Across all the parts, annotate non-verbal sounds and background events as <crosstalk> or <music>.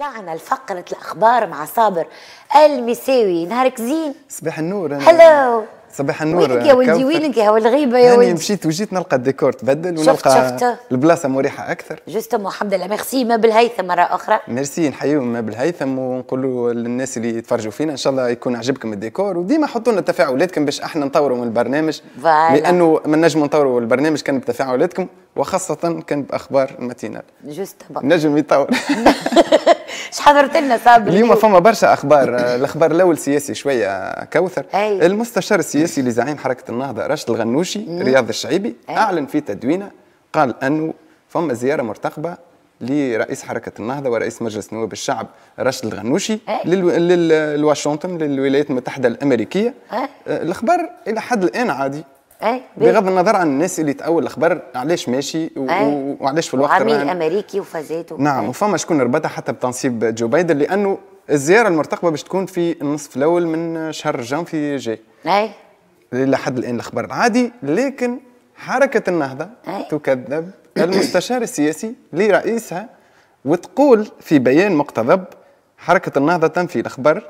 رجعنا لفقرة الأخبار مع صابر المساوي نهارك زين صباح النور هلو صباح النور وينك يا ولدي وينك يا والغيبه يا ولدي مشيت وجيت نلقى الديكور تبدل ونلقى شفت البلاصه مريحه اكثر جوستومون الحمد لله ميرسي ما بالهيثم مره اخرى ميرسي نحييهم ما بالهيثم ونقولوا للناس اللي يتفرجوا فينا ان شاء الله يكون عجبكم الديكور وديما حطوا لنا تفاعلاتكم باش احنا نطوروا من البرنامج فعلا. لانه ما نجموا نطوروا البرنامج كان بتفاعلاتكم وخاصه كان باخبار المتينه جوستومون نجم يطور <laughs> اش حضرت لنا صابر اليوم فما برشا اخبار آه، الاخبار الاول سياسي شويه آه، كوثر أي. المستشار السياسي لزعيم حركه النهضه راشد الغنوشي رياض الشعيبي أي. اعلن في تدوينه قال انه فما زياره مرتقبه لرئيس حركة النهضة ورئيس مجلس نواب الشعب راشد الغنوشي للواشنطن للولايات المتحدة الأمريكية آه، الأخبار إلى حد الآن عادي اي بغض النظر عن الناس اللي تأول الاخبار علاش ماشي و... وعلاش في الوقت عميل امريكي وفازاته نعم وفما شكون ربطها حتى بتنصيب جو بايدن لانه الزياره المرتقبه باش تكون في النصف الاول من شهر جانفي جاي اي لحد الان الاخبار عادي لكن حركه النهضه أي. تكذب المستشار السياسي لرئيسها وتقول في بيان مقتضب حركه النهضه تنفي الاخبار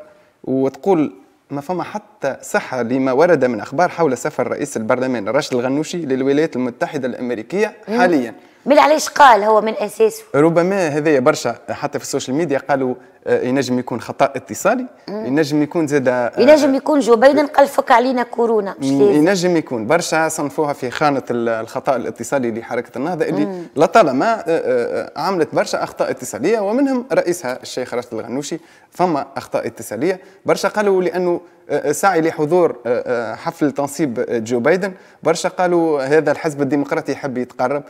وتقول ما فما حتى صحة لما ورد من أخبار حول سفر رئيس البرلمان راشد الغنوشي للولايات المتحدة الأمريكية حاليا من علاش قال هو من اساسه ربما هذايا برشا حتى في السوشيال ميديا قالوا آه، ينجم يكون خطا اتصالي ينجم يكون زاد آه، ينجم يكون جو بايدن قال فك علينا كورونا مش ينجم يكون برشا صنفوها في خانه الخطا الاتصالي لحركه النهضه اللي لطالما آه، عملت برشا اخطاء اتصاليه ومنهم رئيسها الشيخ راشد الغنوشي فما اخطاء اتصاليه برشا قالوا لانه سعي لحضور حفل تنصيب جو بايدن برشا قالوا هذا الحزب الديمقراطي يحب يتقرب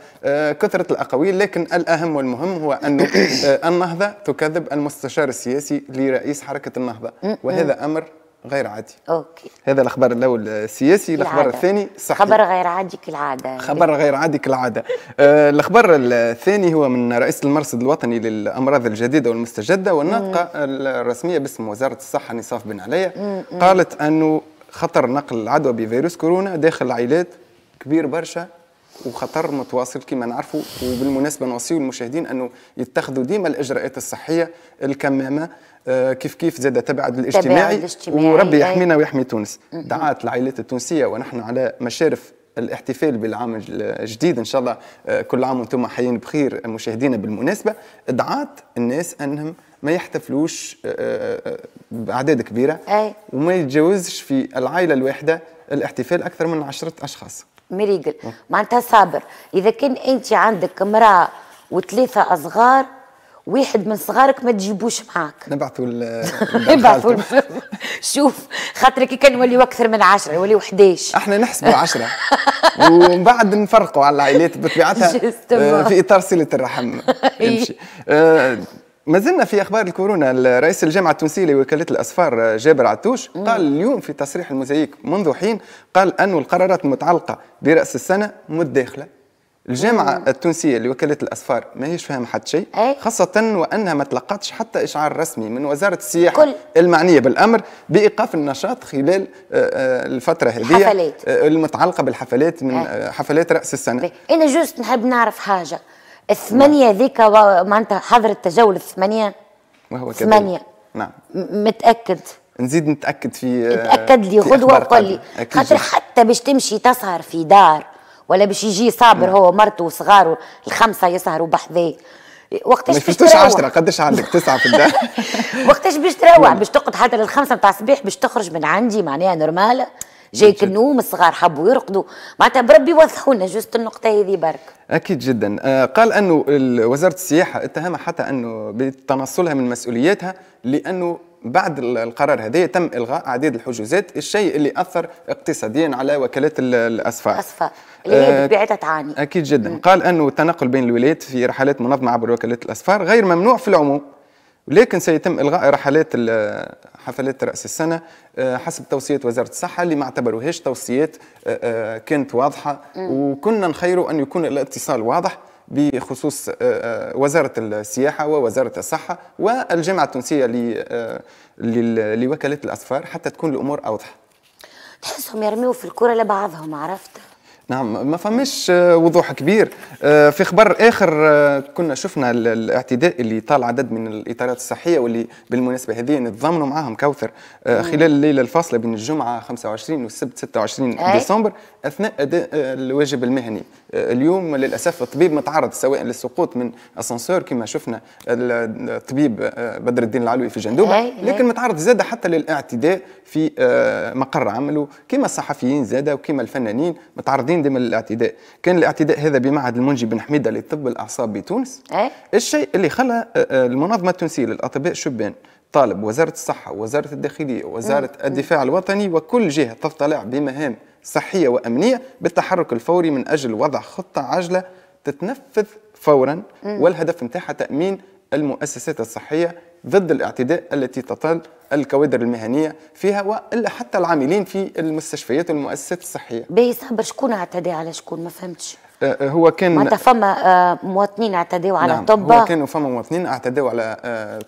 كثرة الأقاويل لكن الأهم والمهم هو أن آه، النهضة تكذب المستشار السياسي لرئيس حركة النهضة وهذا أمر غير عادي اوكي هذا الاخبار الاول السياسي الاخبار الثاني صحي خبر غير عادي كالعاده خبر غير عادي كالعاده آه، الاخبار الثاني هو من رئيس المرصد الوطني للامراض الجديده والمستجده والناطقه الرسميه باسم وزاره الصحه نصاف بن علي قالت انه خطر نقل العدوى بفيروس كورونا داخل العائلات كبير برشا وخطر متواصل كما نعرفوا وبالمناسبه نوصيو المشاهدين انه يتخذوا ديما الاجراءات الصحيه الكمامه آه، كيف كيف زاد تبعد الاجتماعي, الاجتماعي وربي يحمينا ويحمي تونس دعات العائلات التونسيه ونحن على مشارف الاحتفال بالعام الجديد ان شاء الله آه، كل عام وانتم حيين بخير مشاهدينا بالمناسبه دعات الناس انهم ما يحتفلوش آه، باعداد كبيره أي. وما يتجاوزش في العائله الواحده الاحتفال اكثر من عشرة اشخاص مريقل معناتها صابر اذا كان انت عندك امراه وثلاثه اصغار واحد من صغارك ما تجيبوش معاك نبعثوا <laughs> نبعثوا شوف خاطر كي كان نوليو اكثر من 10 يوليو 11 احنا نحسبوا 10 ومن بعد نفرقوا على العائلات بطبيعتها <laughs> آه، في اطار صله الرحم <laughs> يمشي إيه. آه، ما زلنا في اخبار الكورونا رئيس الجامعه التونسيه لوكاله الاسفار جابر عتوش قال اليوم في تصريح المزيك منذ حين قال ان القرارات المتعلقه براس السنه متداخله الجامعة التونسية لوكالة الأسفار ماهيش فاهم حد شيء إيه. خاصة وأنها ما تلقتش حتى إشعار رسمي من وزارة السياحة كل. المعنية بالأمر بإيقاف النشاط خلال آه، آه، الفترة هذه آه، المتعلقة بالحفلات من إيه. حفلات رأس السنة إيه. أنا جوست نحب نعرف حاجة الثمانيه نعم. ذيك معناتها حضر التجول الثمانيه وهو كذا ثمانيه نعم متاكد نزيد نتاكد في تاكد لي غدوه وقول لي خاطر حتى باش تمشي تسهر في دار ولا باش يجي صابر نعم. هو مرته وصغاره الخمسه يسهروا بحذاه <laughs> وقتاش باش تروح ما 10 قداش عندك 9 في الدار وقتاش باش تروح باش تقعد حتى للخمسه نتاع الصباح باش تخرج من عندي معناها نورمال جايك النوم الصغار حبوا يرقدوا معناتها بربي وضحوا لنا جوست النقطه هذه برك اكيد جدا آه، قال انه وزاره السياحه اتهمها حتى انه بتنصلها من مسؤولياتها لانه بعد القرار هذا تم الغاء عديد الحجوزات الشيء اللي اثر اقتصاديا على وكالات الاسفار الاسفار اللي هي آه، بطبيعتها تعاني اكيد جدا م. قال انه التنقل بين الولايات في رحلات منظمه عبر وكالات الاسفار غير ممنوع في العموم لكن سيتم الغاء رحلات حفلات راس السنه آه، حسب توصيات وزاره الصحه اللي ما اعتبروهاش توصيات آه، آه، كانت واضحه وكنا نخيروا ان يكون الاتصال واضح بخصوص وزاره السياحه ووزاره الصحه والجامعه التونسيه لوكاله الاسفار حتى تكون الامور اوضح تحسهم يرميوا في الكره لبعضهم عرفت نعم ما فماش آه، وضوح كبير آه، في خبر اخر آه، كنا شفنا الاعتداء اللي طال عدد من الاطارات الصحيه واللي بالمناسبه هذه نتضامنوا معاهم كوثر خلال الليله الفاصله بين الجمعه 25 والسبت 26 إيه؟ ديسمبر اثناء اداء الواجب المهني اليوم للاسف الطبيب متعرض سواء للسقوط من اسانسور كما شفنا الطبيب بدر الدين العلوي في جندوبه إيه؟ إيه؟ لكن متعرض زاد حتى للاعتداء في مقر عمله كما الصحفيين زاد وكما الفنانين متعرضين جديد من الاعتداء كان الاعتداء هذا بمعهد المنجي بن حميده لطب الاعصاب بتونس أي؟ الشيء اللي خلى آه، آه، المنظمه التونسيه للاطباء الشبان طالب وزاره الصحه وزاره الداخليه وزاره مم. إيه؟ الدفاع الوطني وكل جهه تطلع بمهام صحيه وامنيه بالتحرك الفوري من اجل وضع خطه عاجله تتنفذ فورا مم. إيه؟ والهدف نتاعها تامين المؤسسات الصحيه ضد الاعتداء التي تطال الكوادر المهنيه فيها والا حتى العاملين في المستشفيات والمؤسسات الصحيه. باهي صابر شكون اعتدى على شكون ما فهمتش؟ آه، آه، هو كان معناتها فما آه، مواطنين اعتدوا على نعم هو كانوا فما مواطنين اعتدوا على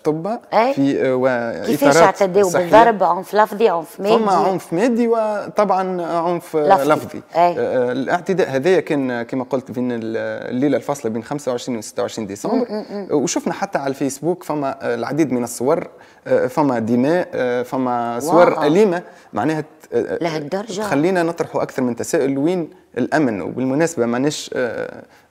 طبة إيه؟ في و كيفاش اعتدوا بالضرب عنف لفظي عنف مادي فما عنف مادي وطبعا عنف لفظي, لفظي. إيه. الاعتداء هذايا كان كما قلت بين الليله الفاصله بين 25 و 26 ديسمبر وشفنا حتى على الفيسبوك فما العديد من الصور فما دماء فما صور اليمه معناها لهالدرجه خلينا نطرحوا اكثر من تساؤل وين الامن وبالمناسبه ماناش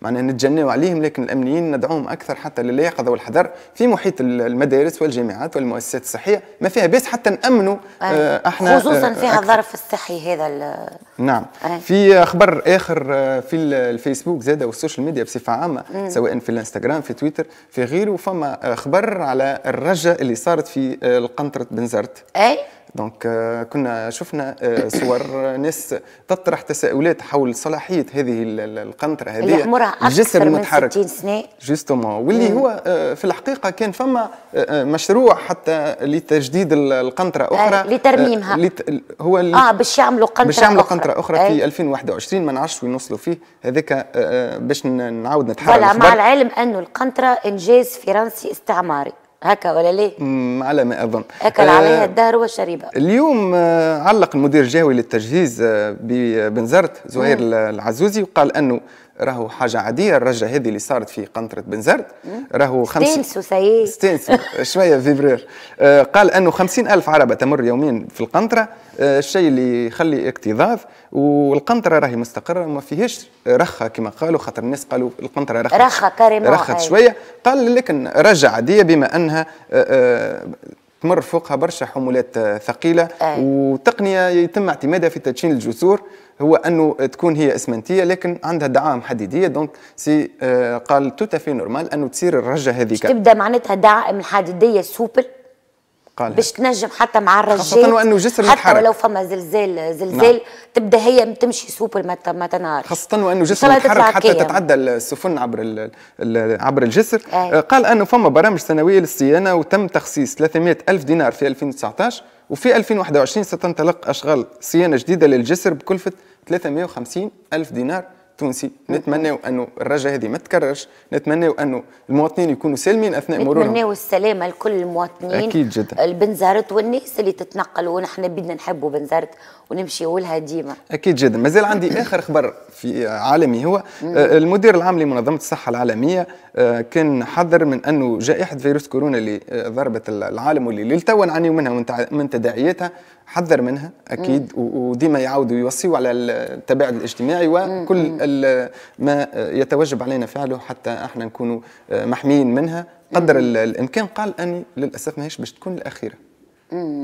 معناها نتجناو عليهم لكن الامنيين ندعوهم اكثر حتى لليقظه والحذر في محيط المدارس والجامعات والمؤسسات الصحيه ما فيها باس حتى نامنوا آه، احنا خصوصا آه، فيها الظرف الصحي هذا نعم في خبر اخر آه، في الفيسبوك زاد والسوشيال ميديا بصفه عامه سواء في الانستغرام في تويتر في غيره فما خبر على الرجه اللي صارت في القنطره بنزرت اي دونك euh, كنا شفنا euh, صور ناس تطرح تساؤلات حول صلاحيه هذه القنطره هذه اللي عمرها الجسر المتحرك 60 سنه جوستومون واللي هو آه، في الحقيقه كان فما آه، آه، مشروع حتى لتجديد القنطره اخرى لترميمها هو اللي اه باش يعملوا قنطره باش يعملوا قنطره اخرى في 2021 إيه. ما نعرفش وين وصلوا فيه هذاك باش نعاود نتحرك مع العلم انه القنطره انجاز فرنسي استعماري هكا ولا ليه؟ على ما اظن اكل عليها آه، الدهر والشريبه اليوم آه، علق المدير الجهوي للتجهيز آه، ببنزرت زهير العزوزي وقال انه راهو حاجه عاديه الرجه هذه اللي صارت في قنطره بن زرد راهو خمس ستينسو سي ستينسو <laughs> شويه فيبرير آه، قال انه خمسين ألف عربه تمر يوميا في القنطره آه، الشيء اللي يخلي اكتظاظ والقنطره راهي مستقره وما فيهش رخه كما قالوا خاطر الناس قالوا القنطره رخة رخه كريمه رخت شويه قال لكن رجه عاديه بما انها آه, آه، تمر فوقها برشا حمولات آه، ثقيله أي. آه. وتقنيه يتم اعتمادها في تدشين الجسور هو انه تكون هي اسمنتيه لكن عندها دعام حديديه دونك سي آه، قال توتافي نورمال انه تصير الرجه هذيك تبدا معناتها دعائم الحديديه سوبل قال باش تنجم حتى مع الرجال خاصة وانه جسر حتى يتحرك. ولو فما زلزال زلزال نعم. تبدا هي تمشي سوبر ما تنعرف تنهار خاصة وانه جسر يتحرك حتى تتعدى السفن عبر عبر الجسر أي. آه، قال انه فما برامج سنوية للصيانة وتم تخصيص 300 ألف دينار في 2019 وفي 2021 ستنطلق اشغال صيانة جديدة للجسر بكلفة 350 ألف دينار التونسي نتمناو انه الرجعه هذه ما تكررش نتمناو انه المواطنين يكونوا سالمين اثناء مرورهم نتمناو السلامه لكل المواطنين اكيد جدا البنزرت والناس اللي تتنقل ونحن بدنا نحبوا بنزرت ونمشي ولها ديما اكيد جدا مازال عندي <laughs> اخر خبر في عالمي هو آه، المدير العام لمنظمه الصحه العالميه آه، كان حذر من انه جائحه فيروس كورونا اللي آه، ضربت العالم واللي للتو نعانيو منها من تداعياتها حذر منها اكيد وديما يعاودوا يوصيوا على التباعد الاجتماعي وكل ما يتوجب علينا فعله حتى احنا نكونوا محميين منها قدر الامكان قال اني للاسف ماهيش باش تكون الاخيره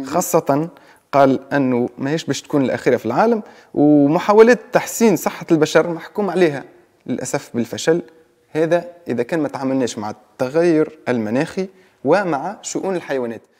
خاصه قال انه ماهيش باش تكون الاخيره في العالم ومحاولات تحسين صحه البشر محكوم عليها للاسف بالفشل هذا اذا كان ما تعاملناش مع التغير المناخي ومع شؤون الحيوانات